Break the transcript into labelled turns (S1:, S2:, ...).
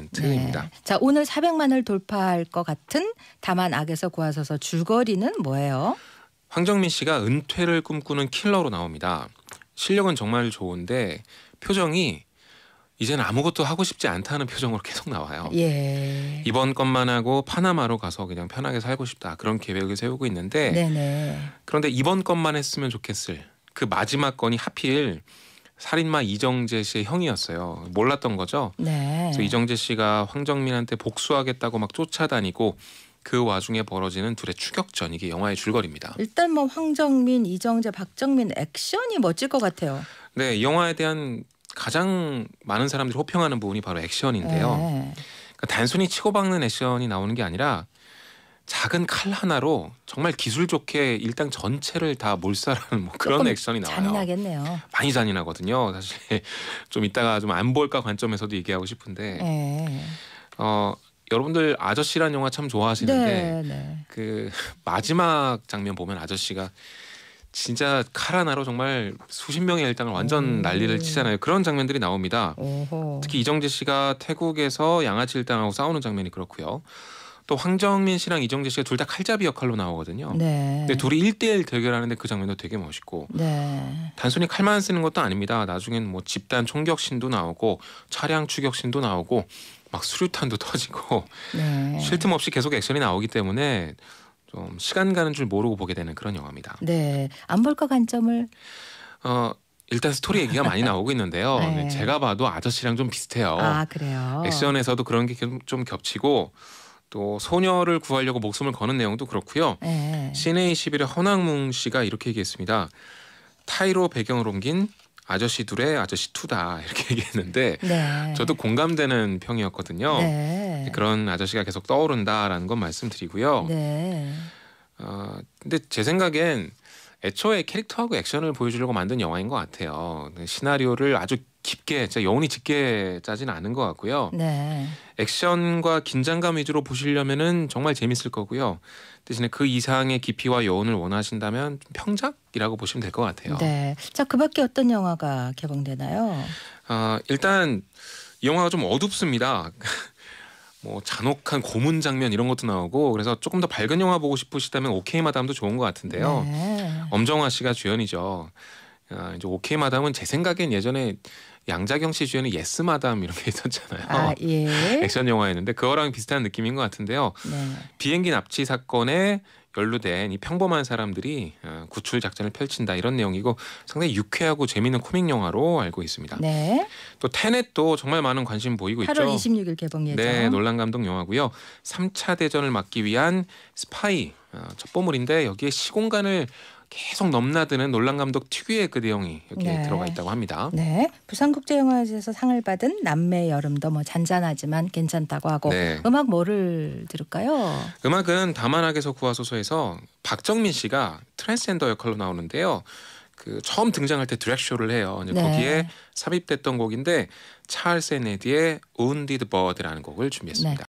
S1: 4.5%입니다. 네.
S2: 자, 오늘 400만을 돌파할 것 같은 다만 악에서 구하소서 줄거리는 뭐예요?
S1: 황정민 씨가 은퇴를 꿈꾸는 킬러로 나옵니다. 실력은 정말 좋은데 표정이 이제는 아무것도 하고 싶지 않다는 표정으로 계속 나와요. 예. 이번 것만 하고 파나마로 가서 그냥 편하게 살고 싶다 그런 계획을 세우고 있는데 네네. 그런데 이번 것만 했으면 좋겠을 그 마지막 건이 하필 살인마 이정재 씨의 형이었어요. 몰랐던 거죠. 네. 그래서 이정재 씨가 황정민한테 복수하겠다고 막 쫓아다니고 그 와중에 벌어지는 둘의 추격전 이게 영화의 줄거리입니다.
S2: 일단 뭐 황정민, 이정재, 박정민 액션이 멋질 것 같아요.
S1: 네, 이 영화에 대한 가장 많은 사람들이 호평하는 부분이 바로 액션인데요. 네. 그러니까 단순히 치고박는 액션이 나오는 게 아니라 작은 칼 하나로 정말 기술 좋게 일당 전체를 다 몰살하는 뭐 그런 액션이 나와요.
S2: 잔인하겠네요.
S1: 많이 잔인하거든요. 사실 좀 이따가 좀 안 볼까 관점에서도 얘기하고 싶은데 네. 어, 여러분들 아저씨란 영화 참 좋아하시는데 네, 네. 그 마지막 장면 보면 아저씨가 진짜 칼 하나로 정말 수십 명의 일당을 완전 오. 음. 난리를 치잖아요. 그런 장면들이 나옵니다. 오호. 특히 이정재 씨가 태국에서 양아치 일당하고 싸우는 장면이 그렇고요. 또 황정민 씨랑 이정재 씨가 둘 다 칼잡이 역할로 나오거든요. 네. 근데 둘이 일대일 대결하는데 그 장면도 되게 멋있고
S2: 네.
S1: 단순히 칼만 쓰는 것도 아닙니다. 나중엔 뭐 집단 총격신도 나오고 차량 추격신도 나오고 막 수류탄도 터지고 네. 쉴 틈 없이 계속 액션이 나오기 때문에 좀 시간 가는 줄 모르고 보게 되는 그런 영화입니다.
S2: 네. 안 볼 것 관점을
S1: 어 일단 스토리 얘기가 많이 나오고 있는데요. 네. 제가 봐도 아저씨랑 좀 비슷해요. 아 그래요. 액션에서도 그런 게 좀 겹치고 또 소녀를 구하려고 목숨을 거는 내용도 그렇고요. 네. 시내 21의 허낭뭉 씨가 이렇게 얘기했습니다. 타이로 배경을 옮긴 아저씨 둘의 아저씨 투다 이렇게 얘기했는데 네. 저도 공감되는 평이었거든요. 네. 그런 아저씨가 계속 떠오른다라는 건 말씀드리고요. 네. 어, 근데 제 생각엔 애초에 캐릭터하고 액션을 보여주려고 만든 영화인 것 같아요. 시나리오를 아주 깊게 진짜 여운이 짙게 짜진 않은 것 같고요. 네. 액션과 긴장감 위주로 보시려면은 정말 재밌을 거고요. 대신에 그 이상의 깊이와 여운을 원하신다면
S2: 평작이라고
S1: 보시면 될 것 같아요.
S2: 네. 자, 그밖에 어떤 영화가 개봉되나요?
S1: 아, 일단 이 영화가 좀 어둡습니다. 뭐 잔혹한 고문 장면 이런 것도 나오고 그래서 조금 더 밝은 영화 보고 싶으시다면 오케이 마담도 좋은 것 같은데요. 네. 엄정화 씨가 주연이죠. 아, 이제 오케이 마담은 제 생각엔 예전에 양자경 씨 주연의 예스 마담 이런 게 있었잖아요. 아, 예. 액션 영화였는데 그거랑 비슷한 느낌인 것 같은데요. 네. 비행기 납치 사건에 연루된 이 평범한 사람들이 어, 구출 작전을 펼친다 이런 내용이고 상당히 유쾌하고 재미있는 코믹 영화로 알고 있습니다. 네. 또 테넷도 정말 많은 관심 보이고 8월 있죠. 8월
S2: 26일 개봉 예정. 네, 논란
S1: 감독 영화고요. 3차 대전을 막기 위한 스파이 첫보물인데 어, 여기에 시공간을 계속 넘나드는 논란 감독 특유의 그 내용이 여기에 네. 들어가 있다고 합니다.
S2: 네, 부산국제영화제에서 상을 받은 남매 여름도 뭐 잔잔하지만 괜찮다고 하고 네. 음악 뭐를 들을까요?
S1: 음악은 다만하게서 구하소서에서 박정민 씨가 트랜스젠더 역할로 나오는데요. 그 처음 등장할 때 드랙 쇼를 해요. 이제 네. 거기에 삽입됐던 곡인데 찰스 네디의 Wounded Bird라는 곡을 준비했습니다. 네.